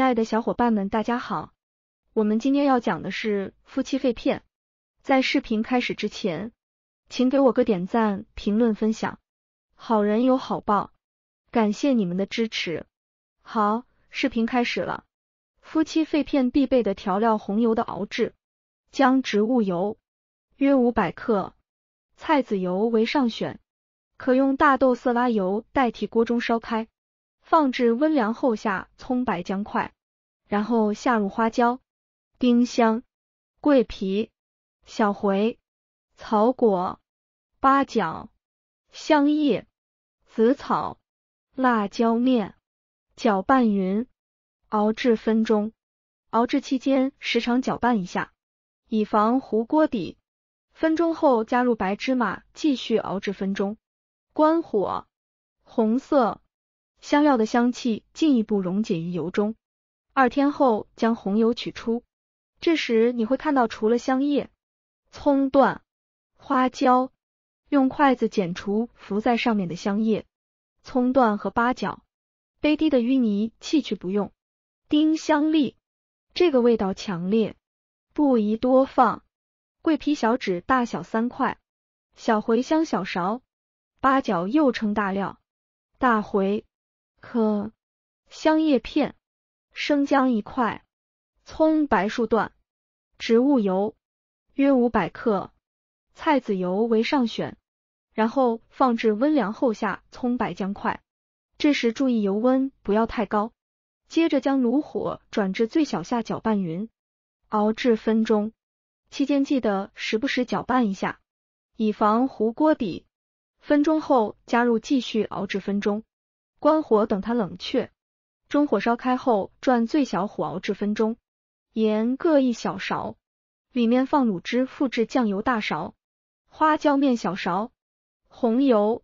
亲爱的小伙伴们，大家好！我们今天要讲的是夫妻肺片。在视频开始之前，请给我个点赞、评论、分享，好人有好报，感谢你们的支持。好，视频开始了。夫妻肺片必备的调料红油的熬制，将植物油约五百克，菜籽油为上选，可用大豆色拉油代替。锅中烧开。放置温凉后下葱白姜块，然后下入花椒、丁香、桂皮、小茴、草果、八角、香叶、紫草、辣椒面，搅拌匀，熬制分钟。熬制期间时常搅拌一下，以防糊锅底。分钟后加入白芝麻，继续熬制分钟，关火。红色。香料的香气进一步溶解于油中。二天后将红油取出，这时你会看到除了香叶、葱段、花椒，用筷子剪除浮在上面的香叶、葱段和八角。杯底的淤泥弃去不用。丁香粒这个味道强烈，不宜多放。桂皮小指大小三块，小茴香小勺，八角又称大料、大茴。可香叶片、生姜一块、葱白数段、植物油约五百克，菜籽油为上选。然后放置温凉后下葱白姜块，这时注意油温不要太高。接着将炉火转至最小下搅拌匀，熬制分钟，期间记得时不时搅拌一下，以防糊锅底。分钟后加入，继续熬制分钟。关火，等它冷却。中火烧开后，转最小火熬至分钟。盐各一小勺，里面放卤汁、复制酱油大勺、花椒面小勺、红油、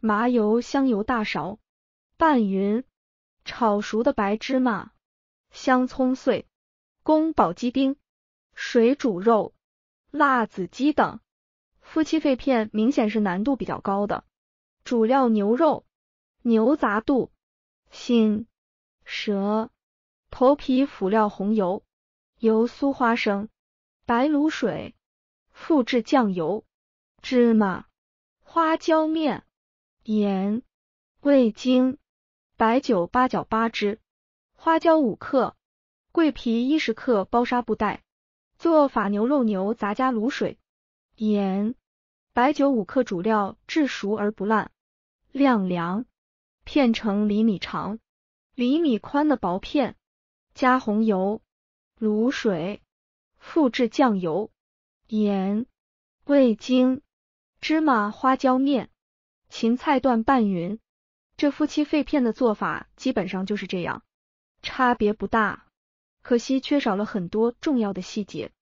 麻油、香油大勺，拌匀。炒熟的白芝麻、香葱碎、宫保鸡丁、水煮肉、辣子鸡等。夫妻肺片明显是难度比较高的，主料牛肉。牛杂肚、心、舌、头皮辅料，红油、油酥花生、白卤水、复制酱油、芝麻、花椒面、盐、味精、白酒、八角八只、花椒五克、桂皮一十克，包纱布袋。做法：牛肉牛杂加卤水、盐、白酒五克，主料制熟而不烂，晾凉。片成厘米长、厘米宽的薄片，加红油、卤水、复制酱油、盐、味精、芝麻、花椒面、芹菜段拌匀。这夫妻肺片的做法基本上就是这样，差别不大。可惜缺少了很多重要的细节，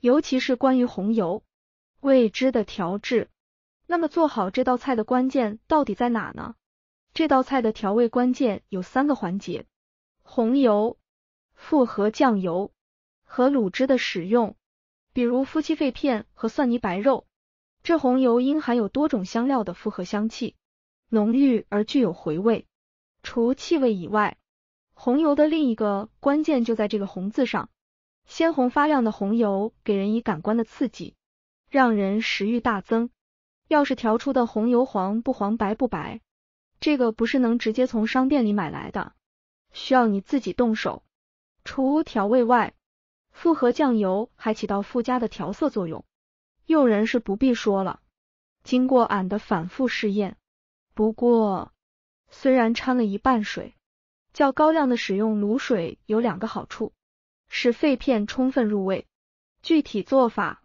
尤其是关于红油味汁的调制。那么做好这道菜的关键到底在哪呢？这道菜的调味关键有三个环节：红油、复合酱油和卤汁的使用。比如夫妻肺片和蒜泥白肉，这红油因含有多种香料的复合香气，浓郁而具有回味。除气味以外，红油的另一个关键就在这个“红”字上。鲜红发亮的红油给人以感官的刺激，让人食欲大增。要是调出的红油黄不黄，白不白？这个不是能直接从商店里买来的，需要你自己动手。除调味外，复合酱油还起到附加的调色作用，诱人是不必说了。经过俺的反复试验，不过虽然掺了一半水，较高量的使用卤水有两个好处，使肺片充分入味。具体做法，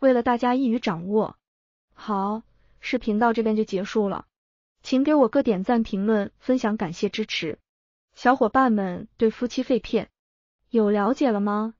为了大家易于掌握，好，视频到这边就结束了。请给我个点赞、评论、分享，感谢支持！小伙伴们对夫妻肺片有了解了吗？